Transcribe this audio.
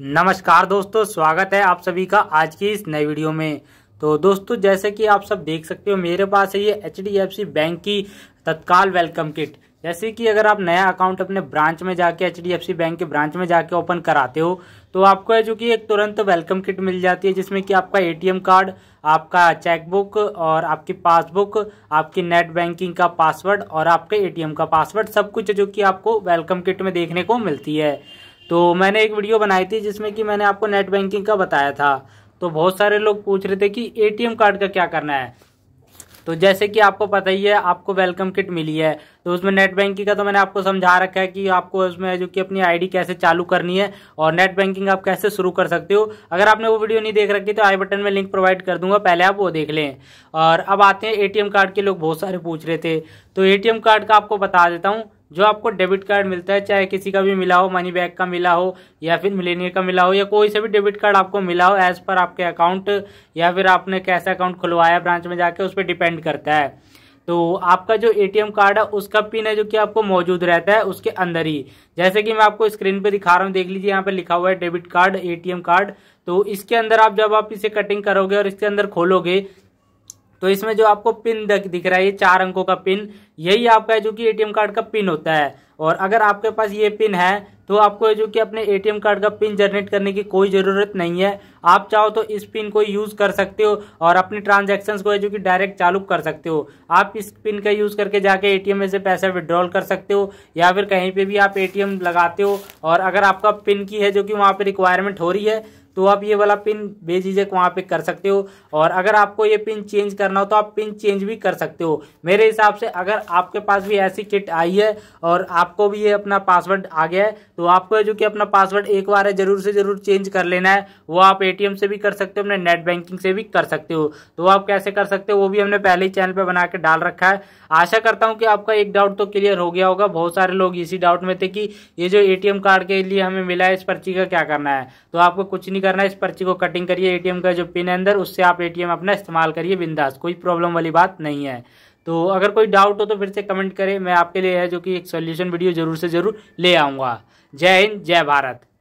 नमस्कार दोस्तों स्वागत है आप सभी का आज की इस नई वीडियो में तो दोस्तों जैसे कि आप सब देख सकते हो मेरे पास है ये एच बैंक की तत्काल वेलकम किट जैसे कि अगर आप नया अकाउंट अपने ब्रांच में जाके एच बैंक के ब्रांच में जाके ओपन कराते हो तो आपको है जो कि एक तुरंत वेलकम किट मिल जाती है जिसमें कि आपका एटीएम कार्ड आपका चेकबुक और आपकी पासबुक आपकी नेट बैंकिंग का पासवर्ड और आपके एटीएम का पासवर्ड सब कुछ जो कि आपको वेलकम किट में देखने को मिलती है तो मैंने एक वीडियो बनाई थी जिसमें कि मैंने आपको नेट बैंकिंग का बताया था तो बहुत सारे लोग पूछ रहे थे कि एटीएम कार्ड का क्या करना है तो जैसे कि आपको पता ही है आपको वेलकम किट मिली है तो उसमें नेट बैंकिंग का तो मैंने आपको समझा रखा है कि आपको उसमें जो कि अपनी आईडी कैसे चालू करनी है और नेट बैंकिंग आप कैसे शुरू कर सकते हो अगर आपने वो वीडियो नहीं देख रखी तो आई बटन में लिंक प्रोवाइड कर दूंगा पहले आप वो देख लें और अब आते हैं ए कार्ड के लोग बहुत सारे पूछ रहे थे तो ए कार्ड का आपको बता देता हूँ जो आपको डेबिट कार्ड मिलता है चाहे किसी का भी मिला हो मनी बैग का मिला हो या फिर मिलेनियर का मिला हो या कोई से भी डेबिट कार्ड आपको मिला हो एज पर आपके अकाउंट या फिर आपने कैसा अकाउंट खुलवाया ब्रांच में जाके उस पर डिपेंड करता है तो आपका जो एटीएम कार्ड है उसका पिन है जो कि आपको मौजूद रहता है उसके अंदर ही जैसे कि मैं आपको स्क्रीन पे दिखा रहा हूँ देख लीजिए यहाँ पे लिखा हुआ है डेबिट कार्ड एटीएम कार्ड तो इसके अंदर आप जब आप इसे कटिंग करोगे और इसके अंदर खोलोगे तो इसमें जो आपको पिन दिख रहा है ये चार अंकों का पिन यही आपका है जो कि एटीएम कार्ड का पिन होता है और अगर आपके पास ये पिन है तो आपको जो कि अपने एटीएम कार्ड का पिन जनरेट करने की कोई ज़रूरत नहीं है आप चाहो तो इस पिन को यूज़ कर सकते हो और अपने ट्रांजैक्शंस को जो कि डायरेक्ट चालू कर सकते हो आप इस पिन का यूज़ करके जाके एटीएम में से पैसा विड्रॉल कर सकते हो या फिर कहीं पे भी आप एटीएम लगाते हो और अगर आपका पिन की है जो कि वहाँ पर रिक्वायरमेंट हो रही है तो आप ये वाला पिन बेझिझक वहाँ पे कर सकते हो और अगर आपको ये पिन चेंज करना हो तो आप पिन चेंज भी कर सकते हो मेरे हिसाब से अगर आपके पास भी ऐसी किट आई है और आपको भी ये अपना पासवर्ड आ गया है तो आपको जो कि अपना पासवर्ड एक बार है जरूर से जरूर चेंज कर लेना है वो आप ए से भी कर सकते हो अपने नेट बैंकिंग से भी कर सकते हो तो आप कैसे कर सकते हो वो भी हमने पहले ही चैनल पर बना के डाल रखा है आशा करता हूँ कि आपका एक डाउट तो क्लियर हो गया होगा बहुत सारे लोग इसी डाउट में थे कि ये जो ए कार्ड के लिए हमें मिला है इस पर्ची का क्या करना है तो आपको कुछ नहीं करना है इस पर्ची को कटिंग करिए एटीएम का जो पिन है अंदर उससे आप एटीएम अपना इस्तेमाल करिए बिंदास कोई प्रॉब्लम वाली बात नहीं है तो अगर कोई डाउट हो तो फिर से कमेंट करें मैं आपके लिए है जो कि एक सोल्यूशन वीडियो जरूर से जरूर ले आऊँगा जय हिंद जय भारत